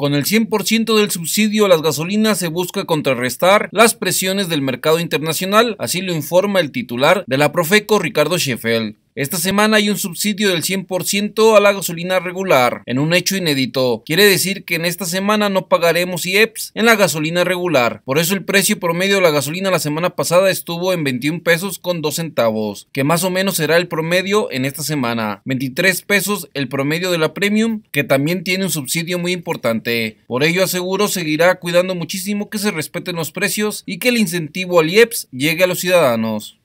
Con el 100% del subsidio a las gasolinas se busca contrarrestar las presiones del mercado internacional, así lo informa el titular de la Profeco Ricardo Sheffield. Esta semana hay un subsidio del 100% a la gasolina regular, en un hecho inédito. Quiere decir que en esta semana no pagaremos IEPS en la gasolina regular. Por eso el precio promedio de la gasolina la semana pasada estuvo en 21 pesos con 2 centavos, que más o menos será el promedio en esta semana. 23 pesos el promedio de la Premium, que también tiene un subsidio muy importante. Por ello aseguro seguirá cuidando muchísimo que se respeten los precios y que el incentivo al IEPS llegue a los ciudadanos.